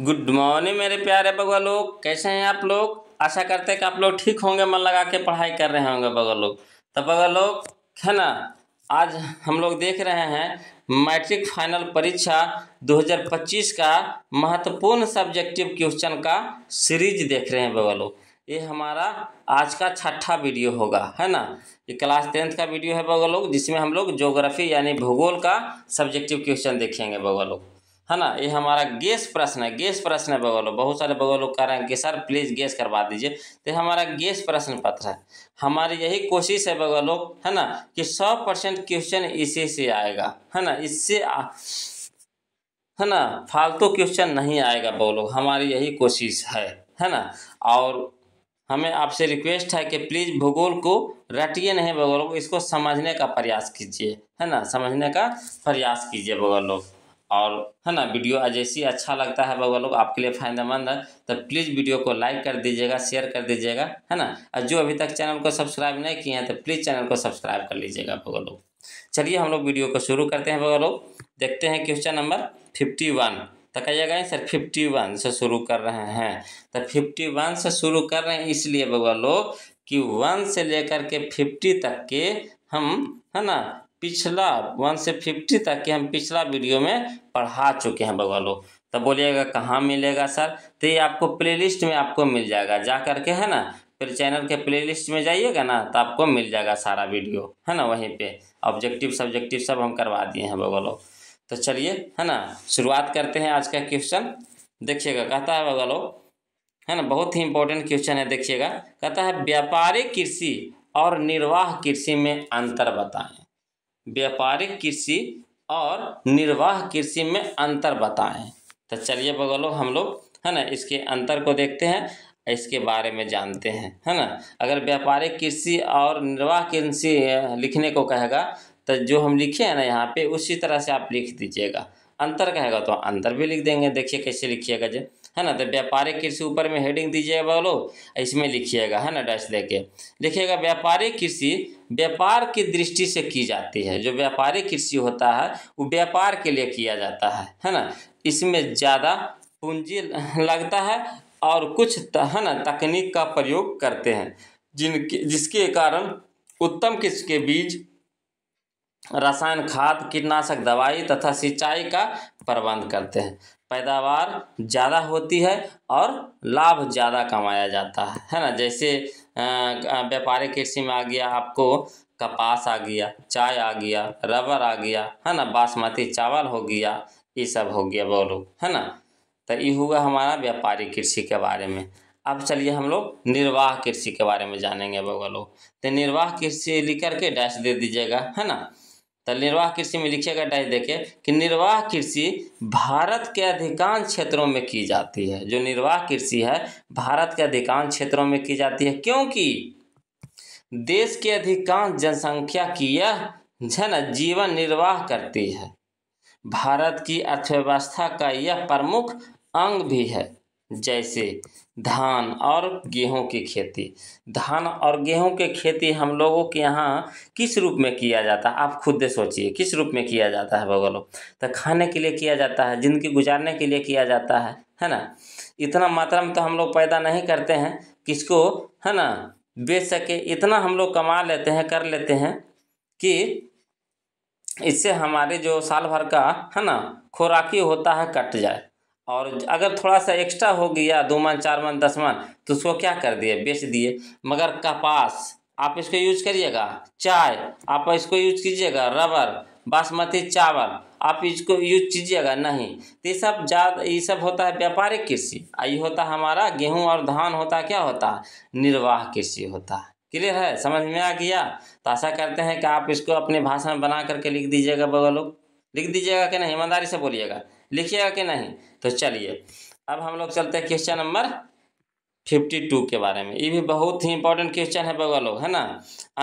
good morning मेरे प्यारे बगल लोग कैसे हैं आप लोग आशा करते हैं कि आप लोग ठीक होंगे मन लगा के पढ़ाई कर रहे होंगे बगल लोग तो बगल लोग है ना आज हम लोग देख रहे हैं मैट्रिक फाइनल परीक्षा 2025 का महत्वपूर्ण सब्जेक्टिव क्वेश्चन का सीरीज देख रहे हैं बगल लोग ये हमारा आज का छठा वीडियो होगा है ना ये क्लास टेंथ का वीडियो है बगल लोग जिसमें हम लोग जोग्राफी यानी भूगोल का सब्जेक्टिव क्वेश्चन देखेंगे बगल लोग है ना ये हमारा गैस प्रश्न है गैस प्रश्न है बगौलों बहुत सारे बगौलों कह रहे हैं कि सर प्लीज़ गैस करवा दीजिए तो हमारा गैस प्रश्न पत्र है हमारी यही कोशिश है बगौलों है ना कि सौ परसेंट क्वेश्चन इसी से आएगा है ना इससे है ना फालतू क्वेश्चन नहीं आएगा बगौलों हमारी यही कोशिश है है ना और हमें आपसे रिक्वेस्ट है कि प्लीज़ भूगोल को रटिए नहीं लोग इसको समझने का प्रयास कीजिए है ना समझने का प्रयास कीजिए लोग और है ना वीडियो ही अच्छा लगता है बउआ लोग आपके लिए फ़ायदेमंद है तो प्लीज़ वीडियो को लाइक कर दीजिएगा शेयर कर दीजिएगा है ना और जो अभी तक चैनल को सब्सक्राइब नहीं किए हैं तो प्लीज़ चैनल को सब्सक्राइब कर लीजिएगा बगल लोग चलिए हम लोग वीडियो को शुरू करते हैं बउआ लोग देखते हैं क्वेश्चन नंबर फिफ्टी वन तो कहिएगा सर फिफ्टी वन से शुरू कर रहे हैं तो फिफ्टी वन से शुरू कर रहे हैं इसलिए बउआ लोग कि वन से लेकर के फिफ्टी तक के हम है ना पिछला वन से फिफ्टी तक के हम पिछला वीडियो में पढ़ा चुके हैं बगवा लोग तब तो बोलिएगा कहाँ मिलेगा सर तो ये आपको प्लेलिस्ट में आपको मिल जाएगा जा करके है ना फिर चैनल के प्लेलिस्ट में जाइएगा ना तो आपको मिल जाएगा सारा वीडियो है ना वहीं पे ऑब्जेक्टिव सब्जेक्टिव सब हम करवा दिए हैं बगवा लोग तो चलिए है ना शुरुआत करते हैं आज का क्वेश्चन देखिएगा कहता है बगलो है ना बहुत ही इंपॉर्टेंट क्वेश्चन है देखिएगा कहता है व्यापारिक कृषि और निर्वाह कृषि में अंतर बताएं व्यापारिक कृषि और निर्वाह कृषि में अंतर बताएं तो चलिए बगलो हम लोग है ना इसके अंतर को देखते हैं इसके बारे में जानते हैं है ना अगर व्यापारिक कृषि और निर्वाह कृषि लिखने को कहेगा तो जो हम लिखे हैं ना यहाँ पे उसी तरह से आप लिख दीजिएगा अंतर कहेगा तो अंतर भी लिख देंगे देखिए कैसे लिखिएगा जो है ना तो व्यापारिक कृषि ऊपर में हेडिंग दीजिएगा बोलो इसमें लिखिएगा है ना डैश देके लिखिएगा व्यापारिक कृषि व्यापार की दृष्टि से की जाती है जो व्यापारिक कृषि होता है वो व्यापार के लिए किया जाता है है ना इसमें ज़्यादा पूंजी लगता है और कुछ है ना तकनीक का प्रयोग करते हैं जिनके जिसके कारण उत्तम किस्म के बीज रसायन खाद कीटनाशक दवाई तथा सिंचाई का प्रबंध करते हैं पैदावार ज़्यादा होती है और लाभ ज़्यादा कमाया जाता है है ना जैसे व्यापारिक कृषि में आ गया आपको कपास आ गया चाय आ गया रबर आ गया है ना बासमती चावल हो गया ये सब हो गया बोलो है ना तो ये हुआ हमारा व्यापारिक कृषि के बारे में अब चलिए हम लोग निर्वाह कृषि के बारे में जानेंगे बोलो लोग तो निर्वाह कृषि लिख करके डैश दे दीजिएगा है ना तो निर्वाह कृषि में लिखिएगा डाइज देखिए कि निर्वाह कृषि भारत के अधिकांश क्षेत्रों में की जाती है जो निर्वाह कृषि है भारत के अधिकांश क्षेत्रों में की जाती है क्योंकि देश के अधिकांश जनसंख्या की यह जन जीवन निर्वाह करती है भारत की अर्थव्यवस्था का यह प्रमुख अंग भी है जैसे धान और गेहूं की खेती धान और गेहूं की खेती हम लोगों के यहाँ किस रूप में किया जाता है आप खुद सोचिए किस रूप में किया जाता है बगलों तो खाने के लिए किया जाता है ज़िंदगी गुजारने के लिए किया जाता है है ना इतना मात्रा में तो हम लोग पैदा नहीं करते हैं किसको है ना बेच सके इतना हम लोग कमा लेते हैं कर लेते हैं कि इससे हमारे जो साल भर का है ना खुराकी होता है कट जाए और अगर थोड़ा सा एक्स्ट्रा हो गया दो मन चार मन दस मन तो उसको क्या कर दिए बेच दिए मगर कपास आप इसको यूज करिएगा चाय आप इसको यूज कीजिएगा रबर बासमती चावल आप इसको यूज कीजिएगा नहीं तो ये सब ज़्यादा ये सब होता है व्यापारिक कृषि ये होता है हमारा गेहूं और धान होता क्या होता है निर्वाह कृषि होता है क्लियर है समझ में आ गया तो आशा करते हैं कि आप इसको अपने भाषा में बना करके लिख दीजिएगा बगल लोग लिख दीजिएगा कि नहीं ईमानदारी से बोलिएगा लिखिएगा कि नहीं तो चलिए अब हम लोग चलते हैं क्वेश्चन नंबर फिफ्टी टू के बारे में ये भी बहुत ही इंपॉर्टेंट क्वेश्चन है बगुआ लोग है ना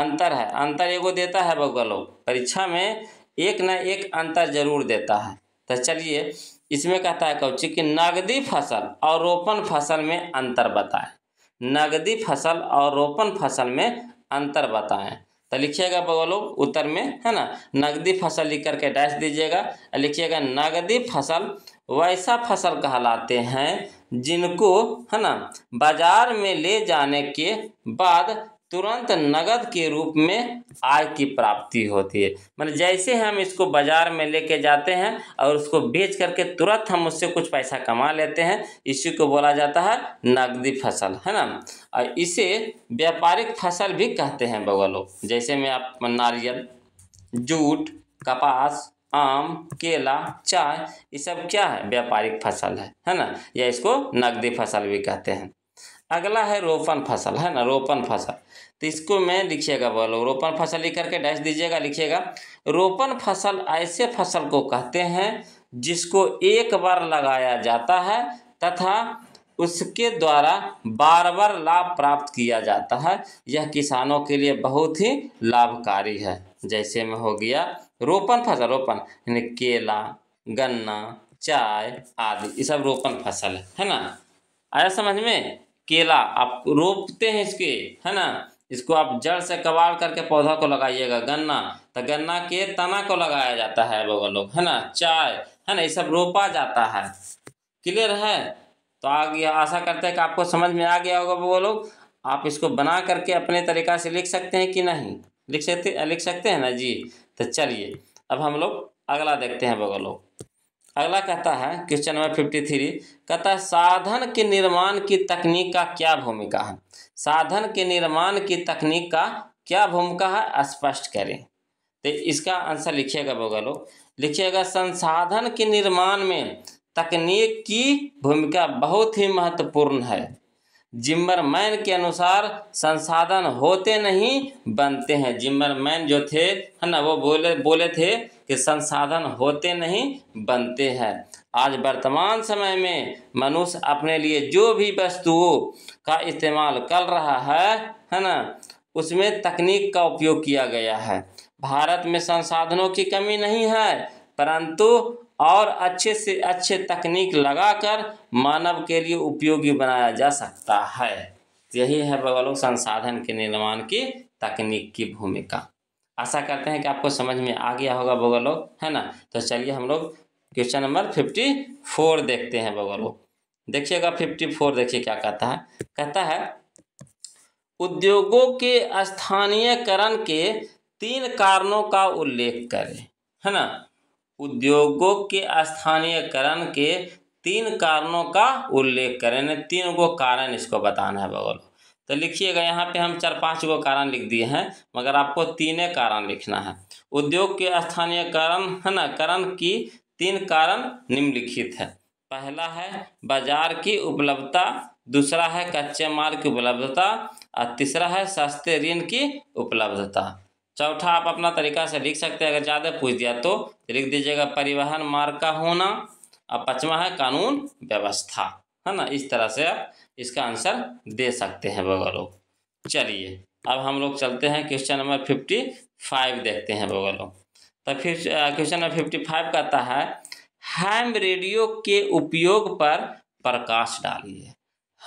अंतर है अंतर एगो देता है बगुआ लोग परीक्षा में एक ना एक अंतर जरूर देता है तो चलिए इसमें कहता है कौची कि नगदी फसल और रोपण फसल में अंतर बताएं नगदी फसल और रोपण फसल में अंतर बताएं तो लिखिएगा लोग उत्तर में है ना नगदी फसल लिख करके डैश दीजिएगा लिखिएगा नगदी फसल वैसा फसल कहलाते हैं जिनको है ना बाजार में ले जाने के बाद तुरंत नगद के रूप में आय की प्राप्ति होती है मतलब जैसे हम इसको बाज़ार में लेके जाते हैं और उसको बेच करके तुरंत हम उससे कुछ पैसा कमा लेते हैं इसी को बोला जाता है नगदी फसल है ना और इसे व्यापारिक फसल भी कहते हैं बगलो जैसे में आप नारियल जूट कपास आम केला चाय ये सब क्या है व्यापारिक फसल है है ना या इसको नगदी फसल भी कहते हैं अगला है रोपन फसल है ना रोपण फसल तो इसको मैं लिखिएगा बोलो रोपण फसल लिख करके डैश दीजिएगा लिखिएगा रोपण फसल ऐसे फसल को कहते हैं जिसको एक बार लगाया जाता है तथा उसके द्वारा बार बार लाभ प्राप्त किया जाता है यह किसानों के लिए बहुत ही लाभकारी है जैसे में हो गया रोपन फसल रोपन यानी केला गन्ना चाय आदि ये सब रोपन फसल है ना आया समझ में केला आप रोपते हैं इसके है ना इसको आप जड़ से कबाड़ करके पौधा को लगाइएगा गन्ना तो गन्ना के तना को लगाया जाता है लोग लोग है ना चाय है ना ये सब रोपा जाता है क्लियर है तो आ गया आशा करते हैं कि आपको समझ में आ गया होगा वो लोग आप इसको बना करके अपने तरीका से लिख सकते हैं कि नहीं लिख सकते लिख सकते हैं ना जी तो चलिए अब हम लोग अगला देखते हैं बगल लोग अगला कहता है क्वेश्चन नंबर फिफ्टी थ्री कहता है साधन के निर्माण की तकनीक का क्या भूमिका है साधन के निर्माण की तकनीक का क्या भूमिका है स्पष्ट करें तो इसका आंसर लिखिएगा बोगा लोग लिखिएगा संसाधन के निर्माण में तकनीक की भूमिका बहुत ही महत्वपूर्ण है मैन के अनुसार संसाधन होते नहीं बनते हैं मैन जो थे है ना वो बोले बोले थे कि संसाधन होते नहीं बनते हैं आज वर्तमान समय में मनुष्य अपने लिए जो भी वस्तुओं का इस्तेमाल कर रहा है है ना उसमें तकनीक का उपयोग किया गया है भारत में संसाधनों की कमी नहीं है परंतु और अच्छे से अच्छे तकनीक लगाकर मानव के लिए उपयोगी बनाया जा सकता है यही है बगलों संसाधन के निर्माण की तकनीक की भूमिका आशा करते हैं कि आपको समझ में आ गया होगा बगलों है ना तो चलिए हम लोग क्वेश्चन नंबर फिफ्टी फोर देखते हैं बगलों देखिएगा फिफ्टी फोर देखिए क्या कहता है कहता है उद्योगों के स्थानीयकरण के तीन कारणों का उल्लेख करें है ना उद्योगों के स्थानीयकरण के तीन कारणों का उल्लेख करें तीन गो कारण इसको बताना है बगल तो लिखिएगा यहाँ पे हम चार पांच गो कारण लिख दिए हैं मगर आपको तीने कारण लिखना है उद्योग के स्थानीयकरण है ना करण की तीन कारण निम्नलिखित है पहला है बाजार की उपलब्धता दूसरा है कच्चे माल की उपलब्धता और तीसरा है सस्ते ऋण की उपलब्धता चौथा आप अपना तरीका से लिख सकते हैं अगर ज़्यादा पूछ दिया तो लिख दीजिएगा परिवहन मार्ग का होना और पचवा है कानून व्यवस्था है ना इस तरह से आप इसका आंसर दे सकते हैं बगल लोग चलिए अब हम लोग चलते हैं क्वेश्चन नंबर फिफ्टी फाइव देखते हैं बगल लोग तो फिर क्वेश्चन नंबर फिफ्टी फाइव कहता है हैम रेडियो के उपयोग पर प्रकाश डालिए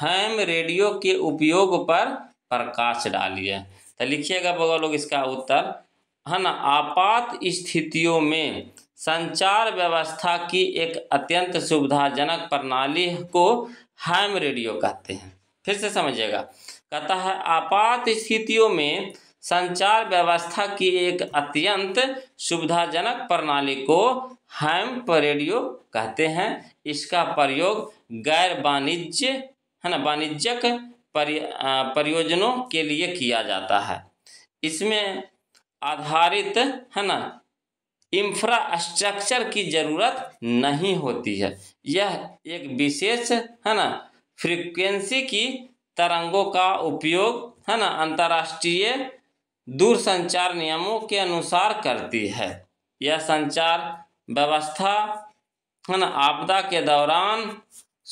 हैम रेडियो के उपयोग पर प्रकाश डालिए तो लिखिएगा बगल लोग इसका उत्तर है ना आपात स्थितियों में संचार व्यवस्था की एक अत्यंत सुविधाजनक प्रणाली को हैम रेडियो कहते हैं फिर से समझिएगा कहता है आपात स्थितियों में संचार व्यवस्था की एक अत्यंत सुविधाजनक प्रणाली को हैम रेडियो कहते हैं इसका प्रयोग गैर वाणिज्य है ना वाणिज्यक परियोजनों के लिए किया जाता है इसमें आधारित है ना इंफ्रास्ट्रक्चर की ज़रूरत नहीं होती है यह एक विशेष है ना फ्रीक्वेंसी की तरंगों का उपयोग है ना अंतर्राष्ट्रीय दूरसंचार नियमों के अनुसार करती है यह संचार व्यवस्था है ना आपदा के दौरान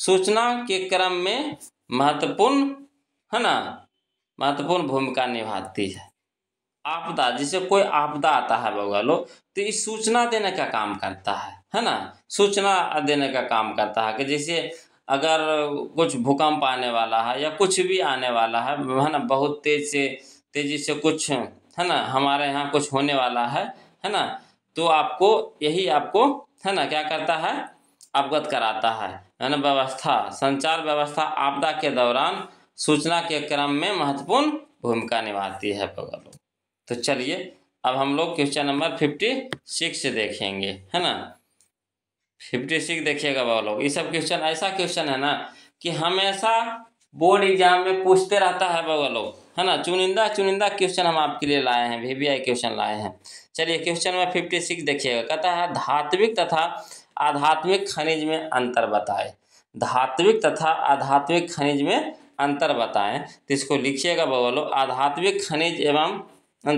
सूचना के क्रम में महत्वपूर्ण है ना महत्वपूर्ण भूमिका निभाती है आपदा जिसे कोई आपदा आता है बउआ तो ये सूचना देने का काम करता है है ना सूचना देने का काम करता है कि जैसे अगर कुछ भूकंप आने वाला है या कुछ भी आने वाला है है ना बहुत तेज से तेज़ी से कुछ है ना हमारे यहाँ कुछ होने वाला है है ना तो आपको यही आपको है ना क्या करता है अवगत कराता है है ना व्यवस्था संचार व्यवस्था आपदा के दौरान सूचना के क्रम में महत्वपूर्ण भूमिका निभाती है पगलो तो चलिए अब हम लोग क्वेश्चन नंबर फिफ्टी सिक्स देखेंगे है ना फिफ्टी सिक्स देखिएगा बाबा ये सब क्वेश्चन ऐसा क्वेश्चन है ना कि हमेशा बोर्ड एग्जाम में पूछते रहता है बगल लोग है ना चुनिंदा चुनिंदा क्वेश्चन हम आपके लिए लाए हैं वी क्वेश्चन लाए हैं चलिए क्वेश्चन नंबर फिफ्टी सिक्स देखिएगा कहता है धात्विक तथा आध्यात्मिक खनिज में अंतर बताए धात्विक तथा आध्यात्मिक खनिज में अंतर बताएं तो इसको लिखिएगा बोलो आध्यात्मिक खनिज एवं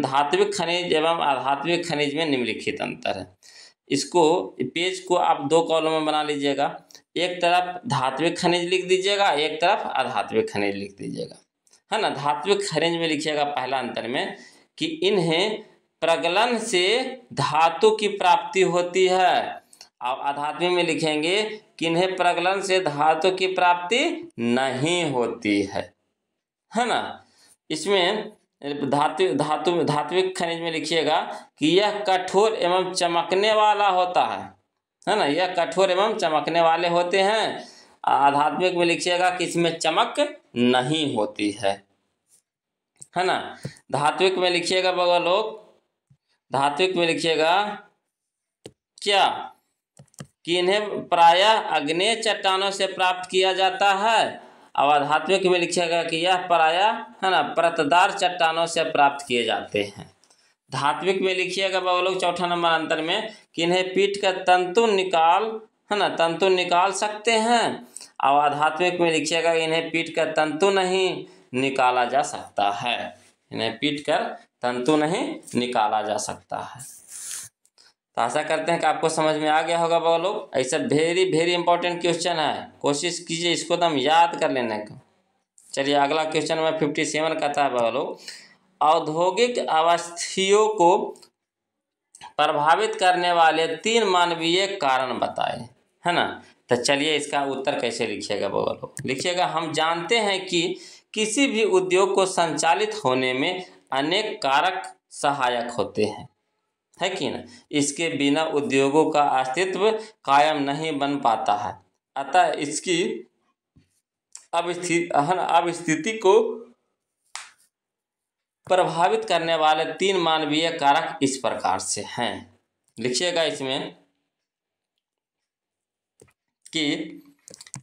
धात्विक खनिज एवं आध्यात्मिक खनिज में निम्नलिखित अंतर है इसको पेज को आप दो कॉलम में बना लीजिएगा एक तरफ धात्विक खनिज लिख दीजिएगा एक तरफ आध्यात्मिक खनिज लिख दीजिएगा है ना धात्विक खनिज में लिखिएगा पहला अंतर में कि इन्हें प्रगलन से धातु की प्राप्ति होती है आप आध्यात्मिक में लिखेंगे कि इन्हें प्रगलन से धातु की प्राप्ति नहीं होती है है ना इसमें धातु धातु धात्विक खनिज में लिखिएगा कि यह कठोर एवं चमकने वाला होता है है ना यह कठोर एवं चमकने वाले होते हैं आध्यात्मिक में लिखिएगा कि इसमें चमक नहीं होती है है ना धात्विक में लिखिएगा बगल लोग धात्विक में लिखिएगा क्या कि इन्हें प्रायः अग्नेय चट्टानों से प्राप्त किया जाता है और आध्यात्मिक में लिखा गया कि यह प्रायः है ना प्रतदार चट्टानों से प्राप्त किए जाते हैं धात्विक में लिखिएगा बाबा लोग चौथा नंबर अंतर में कि इन्हें पीठ का तंतु निकाल है ना तंतु निकाल सकते हैं और आध्यात्मिक में लिखिएगा इन्हें पीठ कर तंतु नहीं निकाला जा सकता है इन्हें पीट कर तंतु नहीं निकाला जा सकता है तो आशा करते हैं कि आपको समझ में आ गया होगा बाबा लोग ऐसा वेरी वेरी इंपॉर्टेंट क्वेश्चन है कोशिश कीजिए इसको तो हम याद कर लेने का चलिए अगला क्वेश्चन में फिफ्टी सेवन का था बाबा लोग औद्योगिक अवस्थियों को प्रभावित करने वाले तीन मानवीय कारण बताए है ना तो चलिए इसका उत्तर कैसे लिखिएगा बाबा लोग लिखिएगा हम जानते हैं कि किसी भी उद्योग को संचालित होने में अनेक कारक सहायक होते हैं है कि ना इसके बिना उद्योगों का अस्तित्व कायम नहीं बन पाता है अतः इसकी अब स्थिति अब स्थिति को प्रभावित करने वाले तीन मानवीय कारक इस प्रकार से हैं लिखिएगा इसमें कि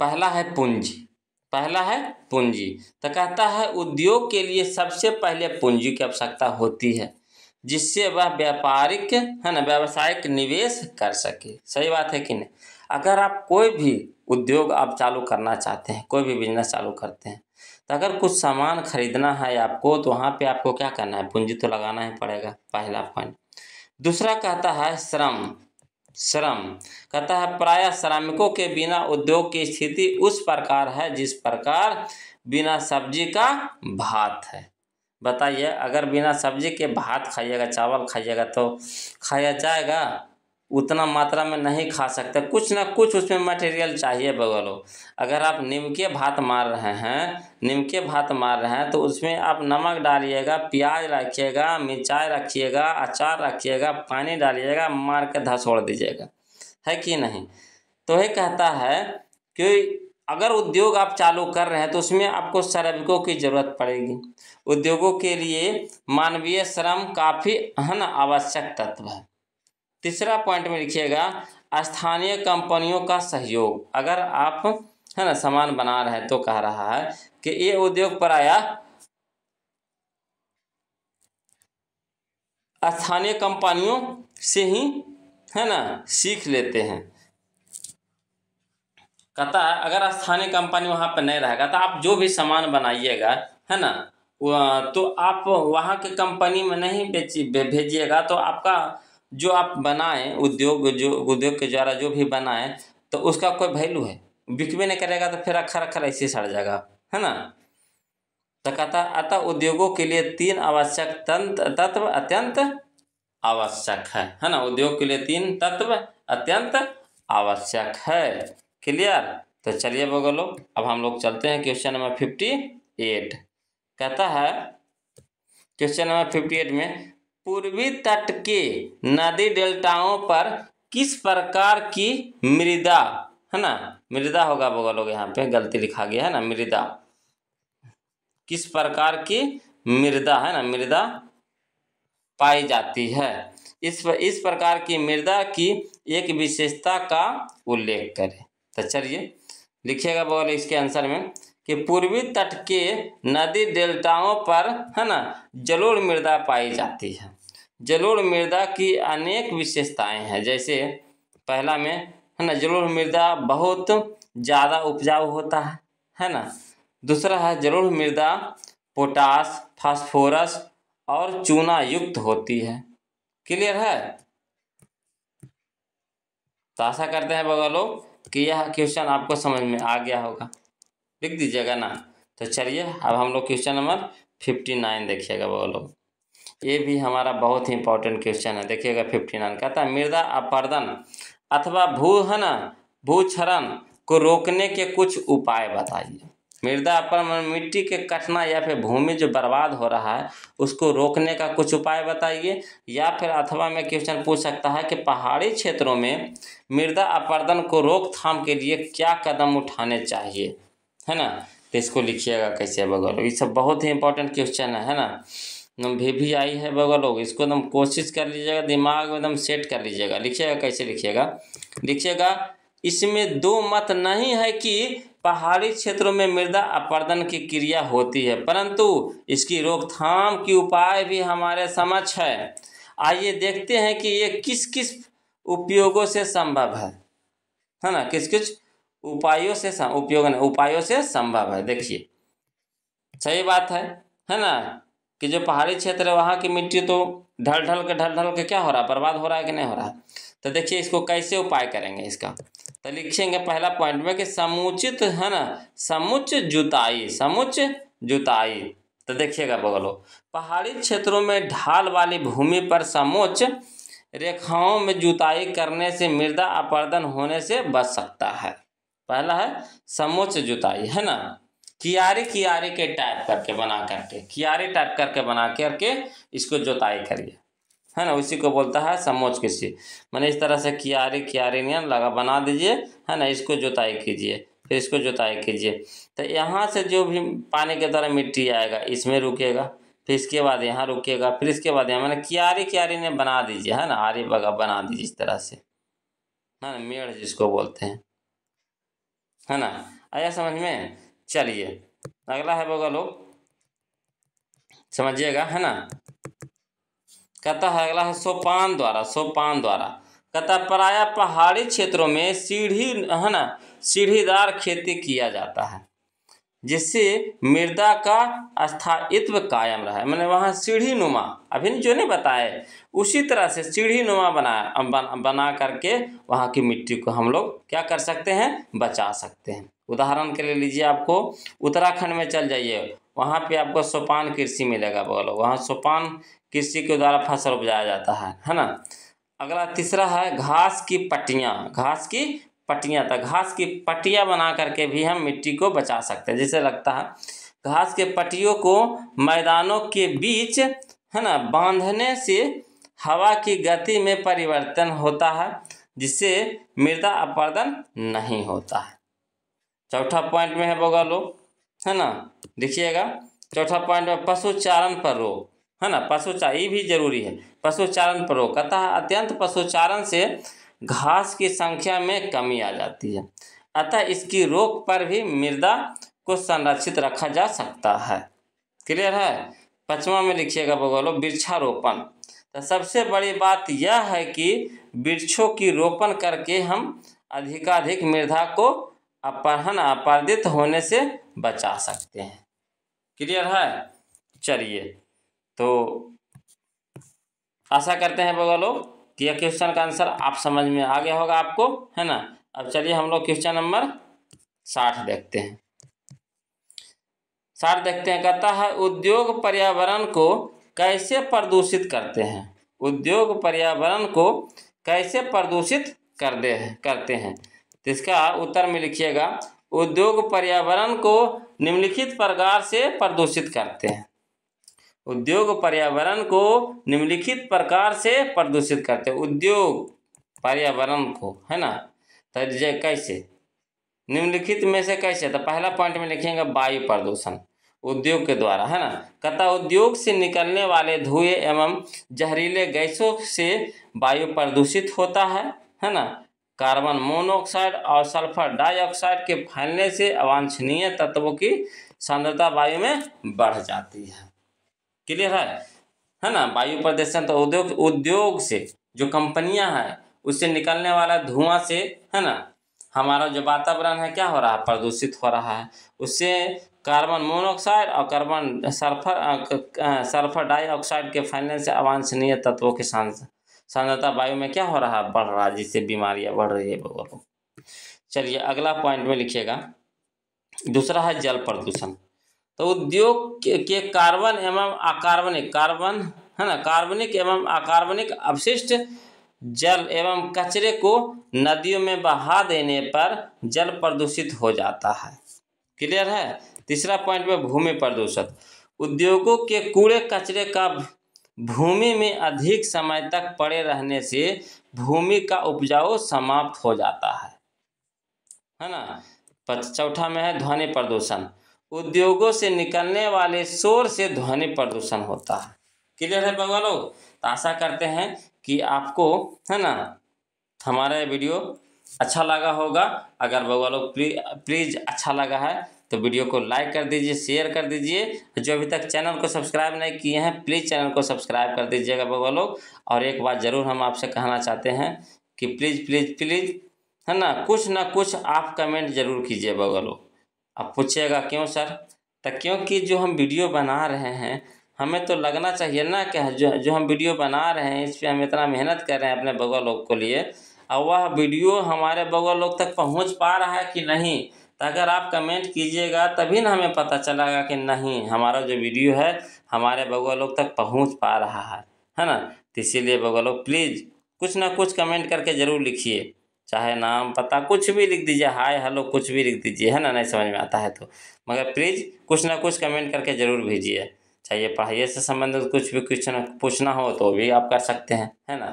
पहला है पूंजी पहला है पूंजी तो कहता है उद्योग के लिए सबसे पहले पूंजी की आवश्यकता होती है जिससे वह व्यापारिक है ना व्यावसायिक निवेश कर सके सही बात है कि नहीं अगर आप कोई भी उद्योग आप चालू करना चाहते हैं कोई भी बिजनेस चालू करते हैं तो अगर कुछ सामान खरीदना है आपको तो वहाँ पे आपको क्या करना है पूंजी तो लगाना ही पड़ेगा पहला पॉइंट दूसरा कहता है श्रम श्रम कहता है प्राय श्रमिकों के बिना उद्योग की स्थिति उस प्रकार है जिस प्रकार बिना सब्जी का भात है बताइए अगर बिना सब्जी के भात खाइएगा चावल खाइएगा तो खाया जाएगा उतना मात्रा में नहीं खा सकते कुछ ना कुछ उसमें मटेरियल चाहिए बगलो अगर आप के भात मार रहे हैं के भात मार रहे हैं तो उसमें आप नमक डालिएगा प्याज रखिएगा मिर्चाई रखिएगा अचार रखिएगा पानी डालिएगा मार के धसोड़ दीजिएगा है कि नहीं तो ये कहता है कि अगर उद्योग आप चालू कर रहे हैं तो उसमें आपको श्रमिकों की जरूरत पड़ेगी उद्योगों के लिए मानवीय श्रम काफ़ी अहम आवश्यक तत्व है तीसरा पॉइंट में लिखिएगा स्थानीय कंपनियों का सहयोग अगर आप है ना सामान बना रहे हैं तो कह रहा है कि ये उद्योग पर आया स्थानीय कंपनियों से ही है ना सीख लेते हैं कहता है अगर स्थानीय कंपनी वहाँ पर नहीं रहेगा तो आप जो भी सामान बनाइएगा है ना तो आप वहाँ के कंपनी में नहीं बेची भेजिएगा तो आपका जो आप बनाएं उद्योग जो उद्योग के द्वारा जो भी बनाएं तो उसका कोई वैल्यू है भी नहीं करेगा तो फिर अखर अखर ऐसे सड़ जाएगा है ना तो कहता अतः उद्योगों के लिए तीन आवश्यक तंत्र तत्व अत्यंत आवश्यक है है ना उद्योग के लिए तीन तत्व अत्यंत आवश्यक है क्लियर तो चलिए बोगो लोग अब हम लोग चलते हैं क्वेश्चन नंबर फिफ्टी एट कहता है क्वेश्चन नंबर फिफ्टी एट में पूर्वी तट के नदी डेल्टाओं पर किस प्रकार की मृदा है ना मृदा होगा बोगा लोग यहाँ पे गलती लिखा गया है ना मृदा किस प्रकार की मृदा है ना मृदा पाई जाती है इस इस प्रकार की मृदा की एक विशेषता का उल्लेख करें तो चलिए लिखिएगा बगल इसके आंसर में कि पूर्वी तट के नदी डेल्टाओं पर है ना जलोढ़ मृदा पाई जाती है जलोढ़ मृदा की अनेक विशेषताएं हैं जैसे पहला में है ना जलोढ़ मृदा बहुत ज़्यादा उपजाऊ होता है है ना दूसरा है जलोढ़ मृदा पोटास फास्फोरस और चूना युक्त होती है क्लियर है तो आशा करते हैं बगल लोग कि यह क्वेश्चन आपको समझ में आ गया होगा लिख दीजिएगा ना तो चलिए अब हम लोग क्वेश्चन नंबर फिफ्टी नाइन देखिएगा वो लोग ये भी हमारा बहुत ही इंपॉर्टेंट क्वेश्चन है देखिएगा फिफ्टी नाइन कहता है मृदा अपर्दन अथवा भूहन भूक्षरण को रोकने के कुछ उपाय बताइए मृदा पर मिट्टी के कटना या फिर भूमि जो बर्बाद हो रहा है उसको रोकने का कुछ उपाय बताइए या फिर अथवा में क्वेश्चन पूछ सकता है कि पहाड़ी क्षेत्रों में मृदा अपर्दन को रोकथाम के लिए क्या कदम उठाने चाहिए है ना तो इसको लिखिएगा कैसे बगल ये सब बहुत ही इंपॉर्टेंट क्वेश्चन है है ना भी भी आई है बगल लोग इसको एकदम तो कोशिश कर लीजिएगा दिमाग में एकदम तो सेट कर लीजिएगा लिखिएगा कैसे लिखिएगा लिखिएगा इसमें दो मत नहीं है कि पहाड़ी क्षेत्रों में मृदा अपर्दन की क्रिया होती है परंतु इसकी रोकथाम की उपाय भी हमारे समक्ष है आइए देखते हैं कि ये किस किस उपयोगों से संभव है है ना किस किस उपायों से उपयोग उपायों से संभव है देखिए सही बात है है ना कि जो पहाड़ी क्षेत्र है वहाँ की मिट्टी तो ढल ढल के ढल ढल के क्या हो रहा है बर्बाद हो रहा है कि नहीं हो रहा है तो देखिए इसको कैसे उपाय करेंगे इसका तो लिखेंगे पहला पॉइंट में कि समुचित है ना समुच जुताई समुच जुताई तो देखिएगा बगलो पहाड़ी क्षेत्रों में ढाल वाली भूमि पर समुच रेखाओं में जुताई करने से मृदा अपर्दन होने से बच सकता है पहला है समुच जुताई है ना कियारी कियारी के टाइप करके बना करके कियारी टाइप करके बना करके इसको जुताई करिए है ना उसी को बोलता है समोच कृषि मैंने इस तरह से क्यारी क्यारी ने लगा बना दीजिए है ना इसको जुताई कीजिए फिर इसको जुताई कीजिए तो यहाँ से जो भी पानी के तरह मिट्टी आएगा इसमें रुकेगा फिर इसके बाद यहाँ रुकेगा फिर इसके बाद यहाँ मैंने क्यारी क्यारी ने बना दीजिए है ना आरी बगा बना दीजिए इस तरह से है ना मेड़ जिसको बोलते हैं है ना आया समझ में चलिए अगला है बोगा लोग समझिएगा है ना कहता है अगला है सोपान द्वारा सोपान द्वारा कहता प्राय पहाड़ी क्षेत्रों में सीढ़ी है ना सीढ़ीदार खेती किया जाता है जिससे मृदा का स्थायित्व कायम रहा है मैंने वहाँ सीढ़ी नुमा अभी जो नहीं बताए उसी तरह से सीढ़ी नुमा बनाया बन, बना करके वहाँ की मिट्टी को हम लोग क्या कर सकते हैं बचा सकते हैं उदाहरण के लिए लीजिए आपको उत्तराखंड में चल जाइए वहाँ पे आपको सोपान कृषि मिलेगा बोलो वहाँ सोपान कृषि के द्वारा फसल उपजाया जाता है है ना अगला तीसरा है घास की पट्टियाँ घास की पट्टियाँ तो घास की पट्टियाँ बना करके भी हम मिट्टी को बचा सकते हैं जैसे लगता है घास के पट्टियों को मैदानों के बीच है ना बांधने से हवा की गति में परिवर्तन होता है जिससे मृदा अपर्दन नहीं होता है चौथा पॉइंट में है बोगा लोग है ना देखिएगा चौथा पॉइंट में पशुचारण पर रोग है ना पशुचार ये भी जरूरी है पशुचारण पर रोग अतः अत्यंत पशुचारण से घास की संख्या में कमी आ जाती है अतः इसकी रोक पर भी मृदा को संरक्षित रखा जा सकता है क्लियर है पचवा में लिखिएगा भगवानों वृक्षारोपण तो सबसे बड़ी बात यह है कि वृक्षों की रोपण करके हम अधिकाधिक मृदा को अपहरण अपर्दित होने से बचा सकते हैं क्लियर है चलिए तो आशा करते हैं बगल लोग कि यह क्वेश्चन का आंसर आप समझ में आ गया होगा आपको है ना अब चलिए हम लोग क्वेश्चन नंबर साठ देखते हैं साठ देखते हैं कहता है उद्योग पर्यावरण को कैसे प्रदूषित करते हैं उद्योग पर्यावरण को कैसे प्रदूषित कर दे करते हैं तो इसका उत्तर में लिखिएगा उद्योग पर्यावरण को निम्नलिखित प्रकार से प्रदूषित करते हैं उद्योग पर्यावरण को निम्नलिखित प्रकार से प्रदूषित करते हैं उद्योग पर्यावरण को है ना तो कैसे निम्नलिखित में से कैसे तो पहला पॉइंट में लिखेंगे वायु प्रदूषण उद्योग के द्वारा है ना कथा उद्योग से निकलने वाले धुएं एवं जहरीले गैसों से वायु प्रदूषित होता है है ना कार्बन मोनोऑक्साइड और सल्फर डाइऑक्साइड के फैलने से अवांछनीय तत्वों की सांद्रता वायु में बढ़ जाती है क्लियर है है ना वायु प्रदूषण तो उद्योग उद्योग से जो कंपनियां हैं उससे निकलने वाला धुआं से है ना हमारा जो वातावरण है क्या हो रहा है प्रदूषित हो रहा है उससे कार्बन मोनोऑक्साइड और कार्बन सल्फर सल्फर डाइऑक्साइड के फैलने से अवांछनीय तत्वों के सांस सांद्रता वायु में क्या हो रहा है बढ़ रहा है जिससे बीमारियां बढ़ रही है चलिए अगला पॉइंट में लिखिएगा दूसरा है जल प्रदूषण तो उद्योग के कार्बन एवं अकार्बनिक कार्बन है ना कार्बनिक एवं अकार्बनिक अवशिष्ट जल एवं कचरे को नदियों में बहा देने पर जल प्रदूषित हो जाता है क्लियर है तीसरा पॉइंट में भूमि प्रदूषण उद्योगों के कूड़े कचरे का भूमि में अधिक समय तक पड़े रहने से भूमि का उपजाऊ समाप्त हो जाता है है ना चौथा में है ध्वनि प्रदूषण उद्योगों से निकलने वाले शोर से ध्वनि प्रदूषण होता है क्लियर है बंगा लोग तो आशा करते हैं कि आपको है ना हमारा वीडियो अच्छा लगा होगा अगर बगवा लोग प्लीज़ अच्छा लगा है तो वीडियो को लाइक कर दीजिए शेयर कर दीजिए जो अभी तक चैनल को सब्सक्राइब नहीं किए हैं प्लीज़ चैनल को सब्सक्राइब कर दीजिएगा बबा लोग और एक बात ज़रूर हम आपसे कहना चाहते हैं कि प्लीज़ प्लीज़ प्लीज़ है ना कुछ ना कुछ आप कमेंट ज़रूर कीजिए बबा लोग आप पूछिएगा क्यों सर तो क्योंकि जो हम वीडियो बना रहे हैं हमें तो लगना चाहिए ना कि जो जो हम वीडियो बना रहे हैं इस पर हम इतना मेहनत कर रहे हैं अपने बगल लोग को लिए और वह वीडियो हमारे बगल लोग तक पहुंच पा रहा है कि नहीं तो अगर आप कमेंट कीजिएगा तभी ना हमें पता चलेगा कि नहीं हमारा जो वीडियो है हमारे बगुआ लोग तक पहुंच पा रहा है है ना तो इसीलिए बगुआ लोग प्लीज़ कुछ ना कुछ कमेंट करके ज़रूर लिखिए चाहे नाम पता कुछ भी लिख दीजिए हाय हेलो कुछ भी लिख दीजिए है ना नहीं समझ में आता है तो मगर प्लीज़ कुछ ना कुछ कमेंट करके ज़रूर भेजिए चाहिए पढ़ाई से संबंधित कुछ भी क्वेश्चन पूछना हो तो भी आप कर सकते हैं है ना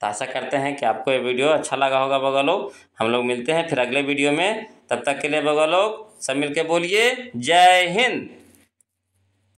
तो आशा करते हैं कि आपको ये वीडियो अच्छा लगा होगा बगल लोग हम लोग मिलते हैं फिर अगले वीडियो में तब तक के लिए बगल लोग सब मिल के बोलिए जय हिंद